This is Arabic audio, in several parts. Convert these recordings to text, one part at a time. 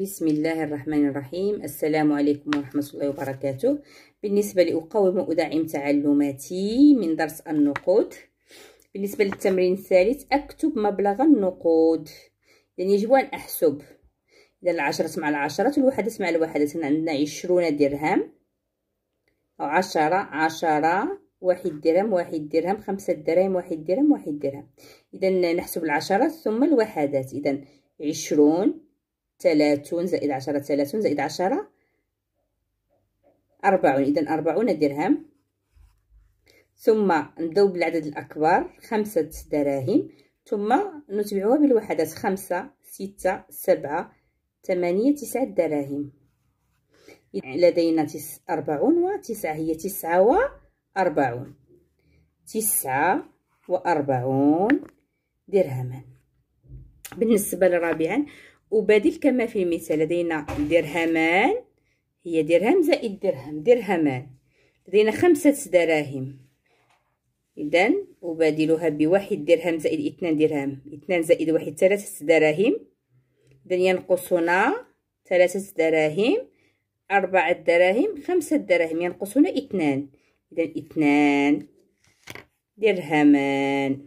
بسم الله الرحمن الرحيم السلام عليكم ورحمة الله وبركاته بالنسبة لأقاوم وأدعم تعلماتي من درس النقود بالنسبة للتمرين الثالث أكتب مبلغ النقود يعني يجب أن أحسب إذا العشرة مع العشرات الوحدة مع الوحدة هنا عندنا عشرون درهم أو عشرة عشرة واحد درهم واحد درهم خمسة دراهم واحد درهم واحد درهم إذا نحسب العشرات ثم الوحدات إذا عشرون 30 زائد عشرة 30 زائد عشرة أربعون إذا أربعون درهم ثم نبداو بالعدد الأكبر خمسة دراهم ثم نتبعها بالوحدات خمسة ستة سبعة ثمانية تسعة دراهم لدينا تس أربعون وتسعة هي تسعة وأربعون تسعة وأربعون درهما بالنسبة لرابعا وبديل كما في المثال لدينا درهمان هي درهم زائد درهم درهمان لدينا خمسة دراهم إذا أبادلها بواحد درهم زائد اثنان درهم اثنان زائد واحد ثلاثة دراهم إذا ينقصنا ثلاثة دراهم أربعة دراهم خمسة دراهم ينقصنا اثنان إذا اثنان درهمان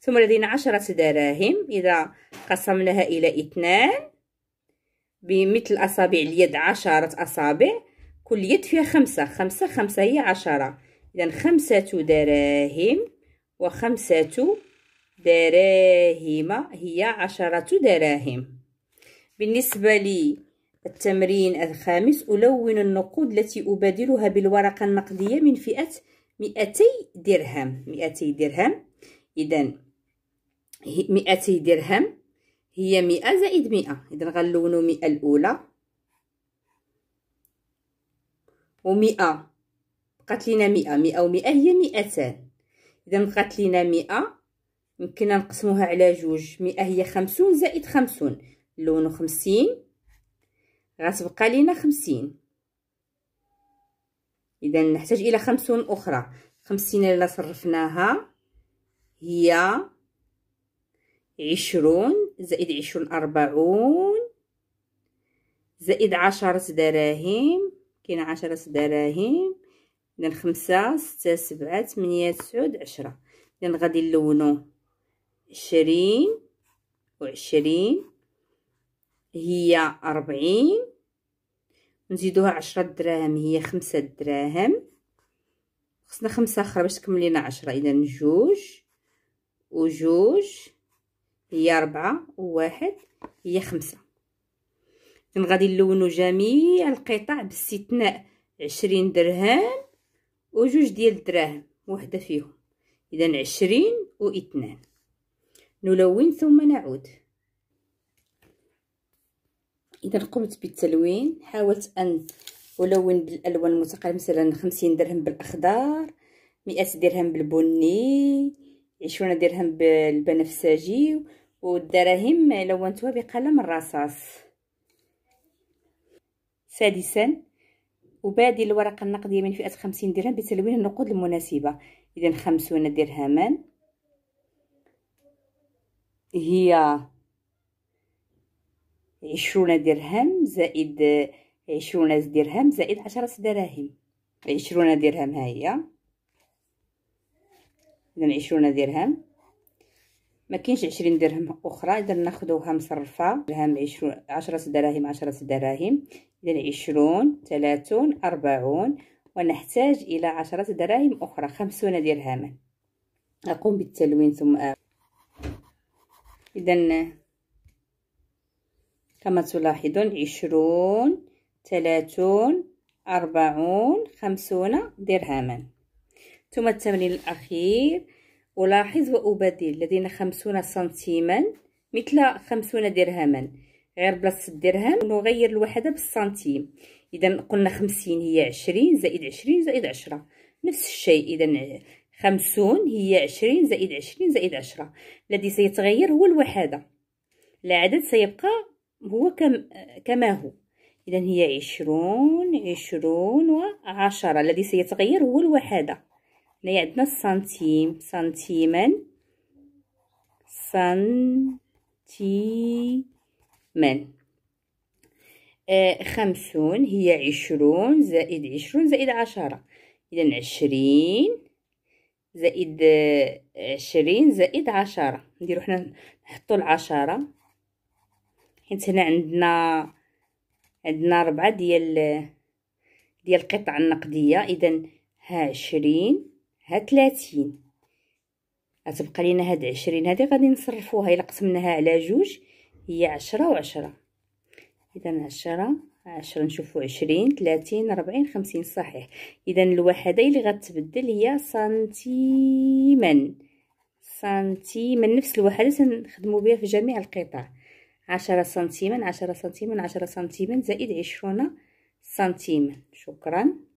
ثم لدينا عشرة دراهم إذا قسمناها إلى اثنان بمثل أصابع اليد عشرة أصابع كل يد فيها خمسة خمسة خمسة هي عشرة إذا خمسة دراهم وخمسة دراهم هي عشرة دراهم بالنسبة لي التمرين الخامس ألون النقود التي أبادلها بالورقة النقدية من فئة 200 درهم 200 درهم إذا 200 درهم هي مئة زائد مئة إذا غنلونو مئة الأولى ومئة بقات لينا مئة مئة ومئة هي مئتان إذا بقات لينا مئة يمكننا نقسموها على جوج مئة هي خمسون زائد خمسون لونو خمسين غتبقى لينا خمسين إذا نحتاج إلى خمسون أخرى خمسين اللي صرفناها هي عشرون زائد عشرون أربعون زائد عشرة دراهم كاين عشرة دراهم إذن خمسة ستة سبعة ثمانية تسعود عشرة إذن غادي نلونو عشرين وعشرين هي أربعين نزيدوها عشرة دراهم هي خمسة دراهم خصنا خمسة أخرى باش تكملينا عشرة إذا جوج وجوج هي ربعة وواحد هي خمسة إذن غادي نلونو جميع القطع باستثناء عشرين درهم وجوج ديال الدراهم وحدة فيهم إذا عشرين واثنان نلون ثم نعود إذا قمت بالتلوين حاولت أن ألون بالألوان المتقاربة مثلا خمسين درهم بالأخضر مئة درهم بالبني عشرون درهم بالبنفسجي والدراهم لونتها بقلم الرصاص سادسا وبادي الورقة النقدية من فئة خمسين درهم بتلوين النقود المناسبة إذا خمسون درهما هي عشرون درهم زائد عشرون درهم زائد عشرة دراهم عشرون درهم هاهي إذا عشرون درهم ما كاينش 20 درهم اخرى اذا ناخذوها مصرفه درهم 20 10 دراهم 10 دراهم اذا 20 30 40 ونحتاج الى 10 دراهم اخرى 50 درهما اقوم بالتلوين ثم اذا كما تلاحظون 20 30 40 50 درهما ثم التمرين الاخير ألاحظ وأبدل لدينا خمسون سنتيما مثل خمسون درهما غير بلاصة الدرهم نغير الوحدة بالسنتيم إذا قلنا خمسين هي عشرين زائد عشرين زائد عشرة نفس الشيء إذا خمسون هي عشرين زائد عشرين زائد عشرة الذي سيتغير هو الوحدة العدد سيبقى هو كم كما هو إذا هي عشرون عشرون وعشرة الذي سيتغير هو الوحدة هنايا عندنا سنتيم سنتيما سنتيما آه خمسون هي عشرون زائد عشرون زائد عشرة إذا عشرين زائد آه، عشرين زائد عشرة نديرو حنا نحطو العشرة حيت هنا عندنا عندنا ربعة ديال ديال القطع النقدية إذا ها عشرين ها 30 غتبقى لينا هاد 20 هادي غادي نصرفوها الا قسمناها على جوج هي 10 و10 اذا 10 10 نشوفوا 20 30 40 50 صحيح اذا الوحده اللي غتبدل هي سنتيما سنتيما نفس الوحده تنخدموا بها في جميع القطع 10 سنتيما 10 سنتيما 10 سنتيما زائد 20 سنتيما شكرا